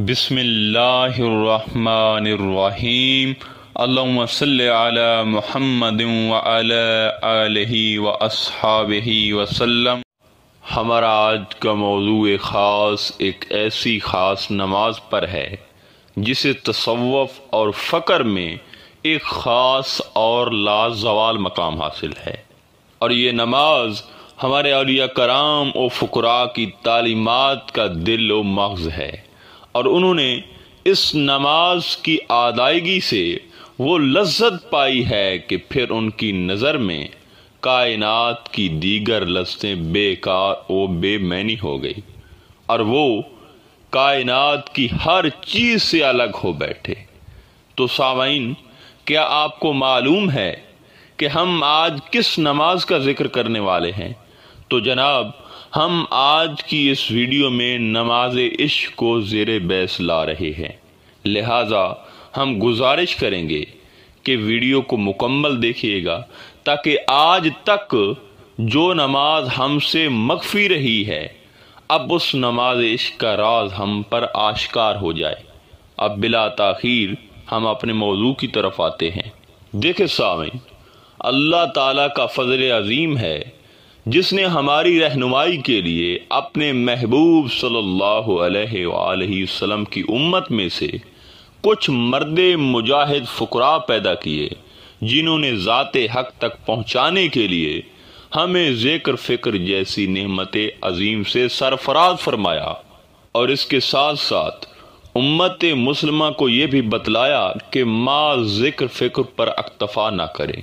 बिसमीम महमद वसलम हमारा आज का मौजू ख़ास एक ऐसी ख़ास नमाज पर है जिसे तसवफ़ और फ़क्र में एक ख़ास और लाजवाल मकाम हासिल है और ये नमाज हमारे अलिया कराम और फ़करा की तालीमत का दिल व मग़ज़ है और उन्होंने इस नमाज की अदायगी से वो लज्जत पाई है कि फिर उनकी नज़र में कायनात की दीगर लज्जतें बेकार व बेमैनी हो गई और वो कायनात की हर चीज़ से अलग हो बैठे तो सामाइन क्या आपको मालूम है कि हम आज किस नमाज का जिक्र करने वाले हैं तो जनाब हम आज की इस वीडियो में नमाज इश्क को जेर बैस ला रहे हैं लिहाजा हम गुजारिश करेंगे कि वीडियो को मुकम्मल देखिएगा ताकि आज तक जो नमाज हमसे मखफी रही है अब उस नमाज इश्क का राज हम पर आश्कार हो जाए अब बिला तखिर हम अपने मौजू की तरफ आते हैं देखे सामिन अल्लाह ताला का फजल अजीम है जिसने हमारी रहनुमाई के लिए अपने महबूब सल्लल्लाहु अलैहि वसल्लम की उम्मत में से कुछ मर्द मुजाहिद फकरा पैदा किए जिन्होंने ज़ात हक तक पहुँचाने के लिए हमें जिक्र फ़िक्र जैसी नहमत अजीम से सरफराज फरमाया और इसके साथ साथ उम्मत मुसलमा को यह भी बतलाया कि माँ जिक्र फ़िक्र पर अक्तफ़ा ना करें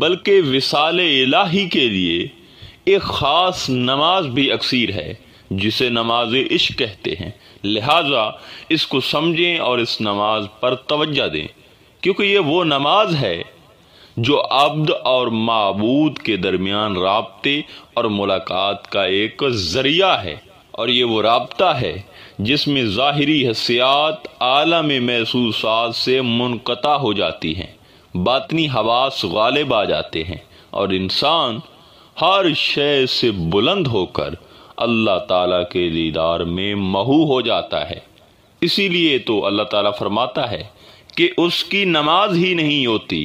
बल्कि विसाल इलाही के लिए एक ख़ास नमाज भी अक्सर है जिसे नमाज इश्क कहते हैं लिहाजा इसको समझें और इस नमाज पर तवज्जा दें क्योंकि ये वो नमाज है जो अब्द और मबूद के दरमियान रबते और मुलाकात का एक ज़रिया है और ये वो रबता है जिसमें ज़ाहरी हसियात आलम महसूस से मुनक़ा हो जाती हैं बातनी हवास गालिब आ जाते हैं और इंसान हर शय से बुलंद होकर अल्लाह ताला के दीदार में महू हो जाता है इसीलिए तो अल्लाह ताला फरमाता है कि उसकी नमाज ही नहीं होती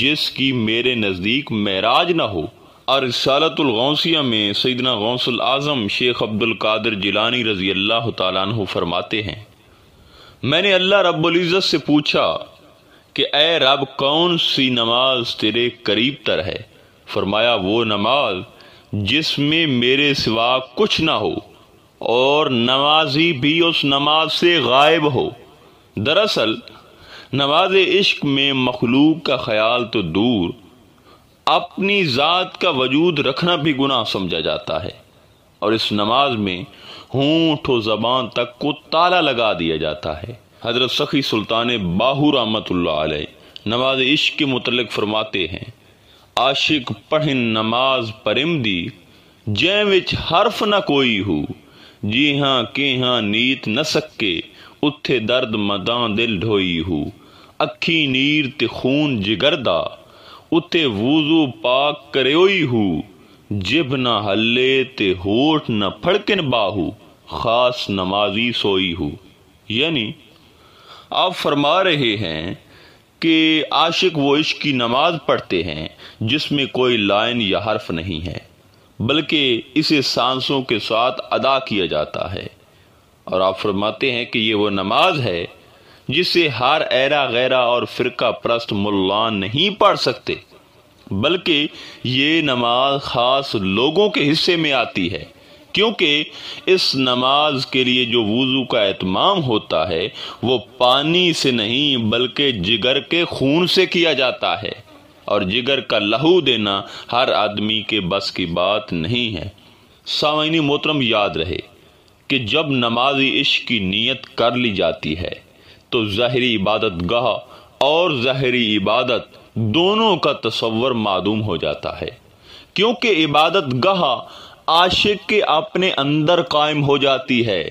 जिसकी मेरे नज़दीक महराज ना हो और रसालतुलगौसिया में सैदना गौसल आज़म शेख अब्दुल कादिर जिलानी रज़ी अल्लाह तु फरमाते हैं मैंने अल्लाह रब्ज़त से पूछा कि ए रब कौन सी नमाज तेरे करीब तर है फरमाया वो नमाज जिसमें मेरे सिवा कुछ ना हो और नमाजी भी उस नमाज से गायब हो दरअसल नमाज इश्क में मखलूक का ख्याल तो दूर अपनी ज़ात का वजूद रखना भी गुनाह समझा जाता है और इस नमाज में होंठ जबान तक को ताला लगा दिया जाता है हजरत सखी सुल्तान बाहू रहमत नमाज इश्क के मुतलक फरमाते हैं आशिक पढ़िन नमाज परिम दी जै विच हरफ न कोई हो जी हां के हां नीत न सके उथे दर्द मदां दिल ढोई हो अखी नीर ते खून जिगरदा उते वूजू पाक करोई हो जिब न हल्ले ते होठ न फड़किन बाहू खास नमाजी सोई हो यानी आप फरमा रहे हैं कि आशिक वो इश्क की नमाज पढ़ते हैं जिसमें कोई लाइन या हर्फ नहीं है बल्कि इसे सांसों के साथ अदा किया जाता है और आप फरमाते हैं कि ये वो नमाज है जिसे हार ऐरा गैरा और फिरका प्रस्त मुल्ला नहीं पढ़ सकते बल्कि ये नमाज खास लोगों के हिस्से में आती है क्योंकि इस नमाज के लिए जो वज़ू का एहतमाम होता है वो पानी से नहीं बल्कि जिगर के खून से किया जाता है और जिगर का लहू देना हर आदमी के बस की बात नहीं है सामयनी मोहतरम याद रहे कि जब नमाजी इश्क की नीयत कर ली जाती है तो जहरी इबादत गह और जहरी इबादत दोनों का तस्वर मालूम हो जाता है क्योंकि इबादत गाह आशिक के अपने अंदर कायम हो जाती है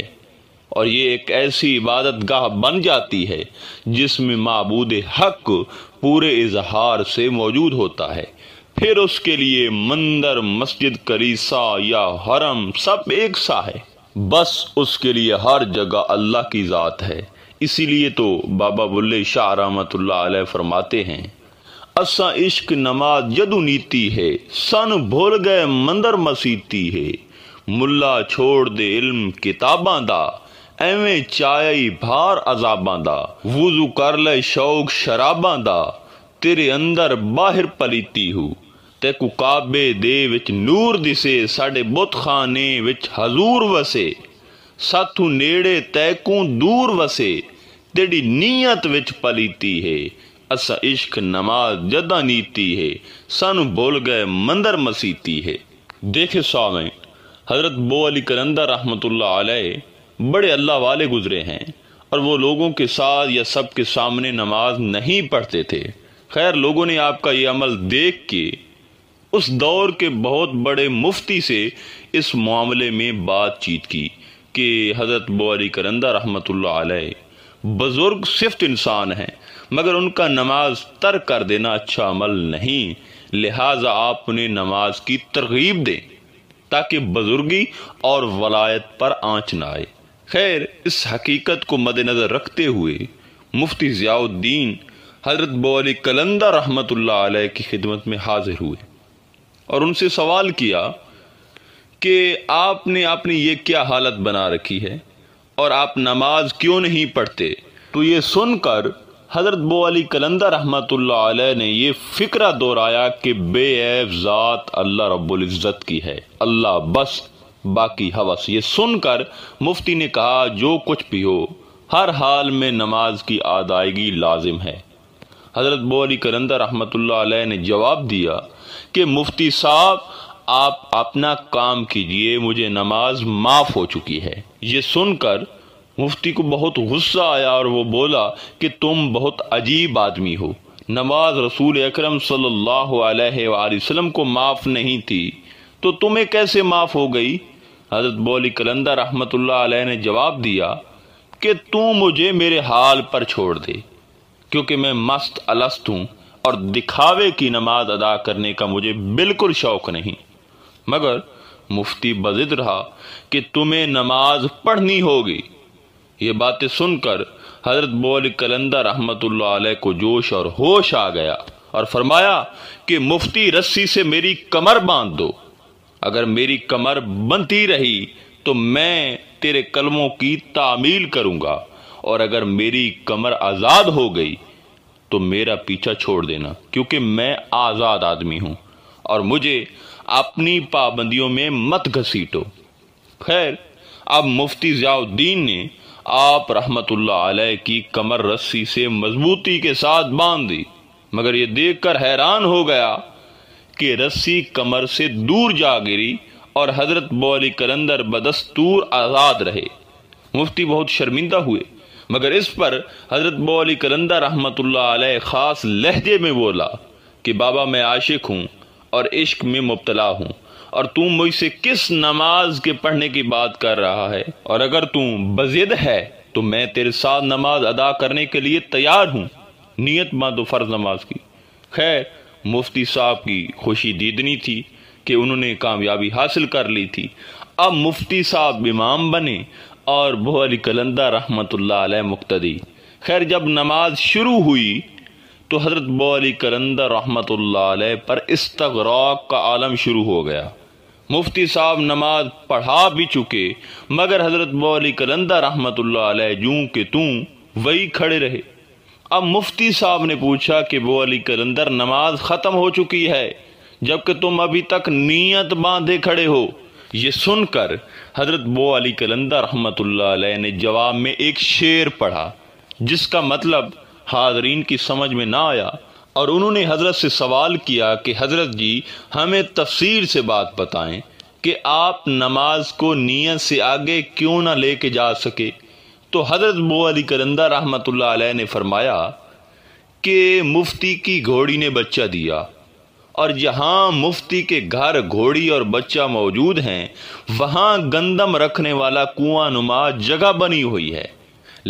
और ये एक ऐसी इबादत गाह बन जाती है जिसमें मबूद हक पूरे इजहार से मौजूद होता है फिर उसके लिए मंदिर मस्जिद करीसा या हरम सब एक सा है बस उसके लिए हर जगह अल्लाह की ज़ात है इसीलिए तो बाबा बुल्ले शाह रहमत फरमाते हैं ਅਸਾਂ ਇਸ਼ਕ ਨਮਾਜ਼ ਜਦੂ ਨੀਤੀ ਹੈ ਸਨ ਭੁੱਲ ਗਏ ਮੰਦਰ ਮਸੀਤੀ ਹੈ ਮੁੱਲਾ ਛੋੜ ਦੇ ਇਲਮ ਕਿਤਾਬਾਂ ਦਾ ਐਵੇਂ ਚਾਈ ਭਾਰ ਅਜ਼ਾਬਾਂ ਦਾ ਵੁਜ਼ੂ ਕਰ ਲੈ ਸ਼ੌਕ ਸ਼ਰਾਬਾਂ ਦਾ ਤੇਰੇ ਅੰਦਰ ਬਾਹਰ ਪਲੀਤੀ ਹੂ ਤੇ ਕਾਬੇ ਦੇ ਵਿੱਚ ਨੂਰ ਦਿਸੇ ਸਾਡੇ ਬੁੱਤਖਾਨੇ ਵਿੱਚ ਹਜ਼ੂਰ ਵਸੇ ਸਾਥੂ ਨੇੜੇ ਤੈਕੂ ਦੂਰ ਵਸੇ ਤੇਰੀ ਨੀਅਤ ਵਿੱਚ ਪਲੀਤੀ ਹੈ असा इश्क नमाज जदा नीती है सानू भूल गए मंदर मसीती है देखे सौ हजरत बो अली करंदा रहमत बड़े अल्लाह वाले गुजरे हैं और वो लोगों के साथ या सब के सामने नमाज नहीं पढ़ते थे खैर लोगों ने आपका ये अमल देख के उस दौर के बहुत बड़े मुफ्ती से इस मामले में बातचीत की कि हज़रत बोरी करंदा रहमत बुजुर्ग सिफ्त इंसान हैं मगर उनका नमाज तर्क कर देना अच्छा अमल नहीं लिहाजा आप उन्हें नमाज की तरगीब दें ताकि बुजुर्गी और वलायत पर आँच ना आए खैर इस हकीकत को मद्नज़र रखते हुए मुफ्ती ज़ियाउद्दीन हजरत बोली कलंदा रहमत की खिदमत में हाजिर हुए और उनसे सवाल किया कि आपने अपनी ये क्या हालत बना रखी है और आप नमाज क्यों नहीं पढ़ते तो ये सुनकर हज़रत बो अली कलंदर रहमत ने यह फ़िक्रा दोहराया कि बेऐब ज़ात अल्लाह रब्ज़त की है अल्लाह बस बाकी हवस ये सुनकर मुफ्ती ने कहा जो कुछ भी हो हर हाल में नमाज की अदायगी लाजिम है हज़रत बो अली कलंदर रहमत ने जवाब दिया कि मुफ्ती साहब आप अपना काम कीजिए मुझे नमाज माफ़ हो चुकी है ये सुनकर मुफ्ती को बहुत गुस्सा आया और वो बोला कि तुम बहुत अजीब आदमी हो नमाज रसूल अकरम सल्लल्लाहु अलैहि वसल्लम को माफ़ नहीं थी तो तुम्हें कैसे माफ़ हो गई हज़रत बोली कलंदर रहमत ने जवाब दिया कि तू मुझे मेरे हाल पर छोड़ दे क्योंकि मैं मस्त अलस्त हूँ और दिखावे की नमाज अदा करने का मुझे बिल्कुल शौक नहीं मगर मुफ्ती बजिद रहा कि तुम्हें नमाज पढ़नी होगी ये बातें सुनकर हजरत बोल कलंदर रहमत को जोश और होश आ गया और फरमाया कि मुफ्ती रस्सी से मेरी कमर बांध दो अगर मेरी कमर बनती रही तो मैं तेरे कलमों की तामील करूंगा और अगर मेरी कमर आज़ाद हो गई तो मेरा पीछा छोड़ देना क्योंकि मैं आज़ाद आदमी हूं और मुझे अपनी पाबंदियों में मत घसीटो खैर अब मुफ्ती जियाउद्दीन ने आप रहमतुल्ला अलैह की कमर रस्सी से मजबूती के साथ बांध दी मगर ये देखकर हैरान हो गया कि रस्सी कमर से दूर जा गिरी और हजरत बौली कलंदर बदस्तूर आज़ाद रहे मुफ्ती बहुत शर्मिंदा हुए मगर इस पर हजरत बौली कलंदर रहमतुल्लाह ख़ास लहजे में बोला कि बाबा मैं आशिक हूँ और इश्क में मुबतला हूँ और तू मुझसे किस नमाज के पढ़ने की बात कर रहा है और अगर तू बजिद है तो मैं तेरे साथ नमाज अदा करने के लिए तैयार हूँ नीयत दो फ़र्ज नमाज की खैर मुफ्ती साहब की खुशी दीदनी थी कि उन्होंने कामयाबी हासिल कर ली थी अब मुफ्ती साहब इमाम बने और बोअली कलंदा रहमत मुक्तदी खैर जब नमाज शुरू हुई तो हज़रत बोअली कलंदा रहमत पर इस्तराक का आलम शुरू हो गया मुफ्ती साहब नमाज पढ़ा भी चुके मगर हजरत मौली कलंदा रहमत जू के तू वही खड़े रहे अब मुफ्ती साहब ने पूछा कि वो अली कलंदर नमाज ख़त्म हो चुकी है जबकि तुम अभी तक नीयत बांधे खड़े हो ये सुनकर हजरत बो अली कलंदर रहमत ने जवाब में एक शेर पढ़ा जिसका मतलब हाजरीन की समझ में ना आया और उन्होंने हज़रत से सवाल किया कि हज़रत जी हमें तफसीर से बात बताएं कि आप नमाज को नीयत से आगे क्यों ना लेके जा सके तो हज़रत बो अली करंदा रहमत ने फरमाया कि मुफ्ती की घोड़ी ने बच्चा दिया और जहां मुफ्ती के घर घोड़ी और बच्चा मौजूद हैं वहां गंदम रखने वाला कुआं नुमा जगह बनी हुई है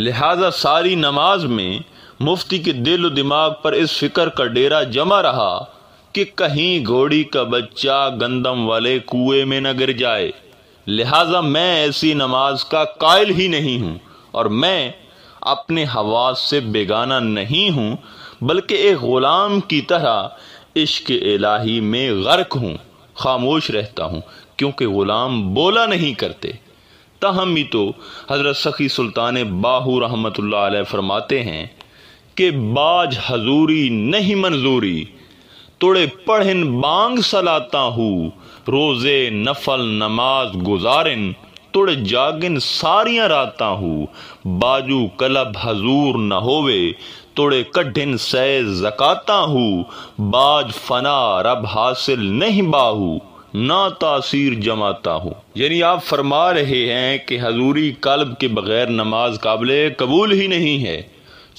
लिहाजा सारी नमाज में मुफ्ती के दिल दिमाग पर इस फिक्र का डेरा जमा रहा कि कहीं घोड़ी का बच्चा गंदम वाले कुएं में न गिर जाए लिहाजा मैं ऐसी नमाज का कायल ही नहीं हूँ और मैं अपने हवास से बेगाना नहीं हूँ बल्कि एक ग़ुलाम की तरह इश्क इलाही में गर्क हूँ खामोश रहता हूँ क्योंकि ग़ुलाम बोला नहीं करते तहम ही तो हज़रत सखी सुल्तान बाहू रहमत फरमाते हैं के बाज हजूरी नहीं मंजूरी तोड़े पढ़िन बांग सलाता हूँ रोज़े नफल नमाज गुजारिन तुड़ जागिन सारियां राता हूँ बाजू कलब हजूर न होवे तुड़े कठिन सैज जकाता हूँ बाज फना रब हासिल नहीं बाहू ना तासीर जमाता हूँ यानी आप फरमा रहे हैं कि हजूरी कलब के बगैर नमाज काबले कबूल ही नहीं है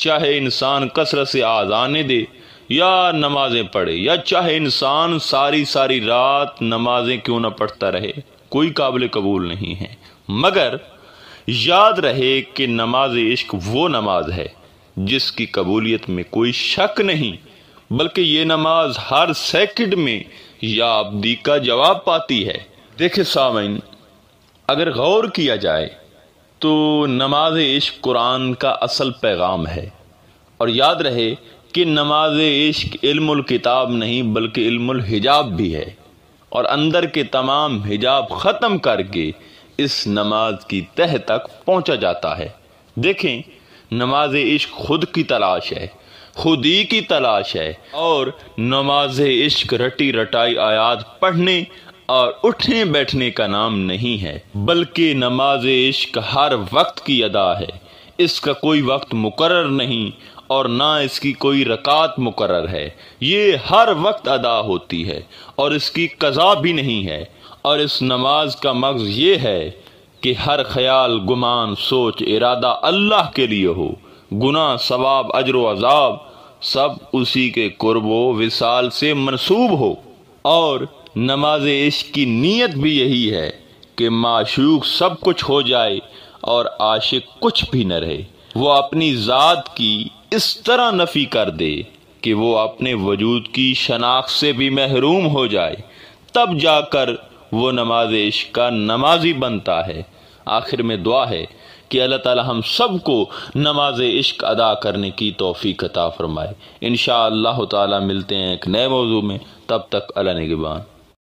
चाहे इंसान कसरत से आजाने दे या नमाजें पढ़े या चाहे इंसान सारी सारी रात नमाजें क्यों ना पढ़ता रहे कोई काबिल कबूल नहीं है मगर याद रहे कि नमाज इश्क वो नमाज है जिसकी कबूलियत में कोई शक नहीं बल्कि ये नमाज हर सेकंड में याबदी का जवाब पाती है देखे सामिन अगर गौर किया जाए तो नमाज इश्क कुरान का असल पैगाम है और याद रहे कि नमाज इश्क इल्मुल किताब नहीं बल्कि इल्मुल हिजाब भी है और अंदर के तमाम हिजाब ख़त्म करके इस नमाज की तह तक पहुंचा जाता है देखें नमाज इश्क खुद की तलाश है खुद ही की तलाश है और नमाज इश्क रटी रटाई आयात पढ़ने और उठने बैठने का नाम नहीं है बल्कि नमाज इश्क हर वक्त की अदा है इसका कोई वक्त मुकर नहीं और ना इसकी कोई रकात मुकर है ये हर वक्त अदा होती है और इसकी कज़ा भी नहीं है और इस नमाज का मर्ज ये है कि हर ख्याल गुमान सोच इरादा अल्लाह के लिए हो गुना सवाब अजर अजाब सब उसी के कुरबो विसाल से मनसूब हो और नमाज इश्क की नीयत भी यही है कि माशूक सब कुछ हो जाए और आशिक कुछ भी न रहे वो अपनी ज़ात की इस तरह नफ़ी कर दे कि वो अपने वजूद की शनाख्त से भी महरूम हो जाए तब जाकर वो नमाज इश्क का नमाजी बनता है आखिर में दुआ है कि अल्लाह ताला हम सब को नमाज इश्क अदा करने की तोफ़ी अता फ़रमाए इन ताला मिलते हैं एक नए मौजू में तब तक अला निगबान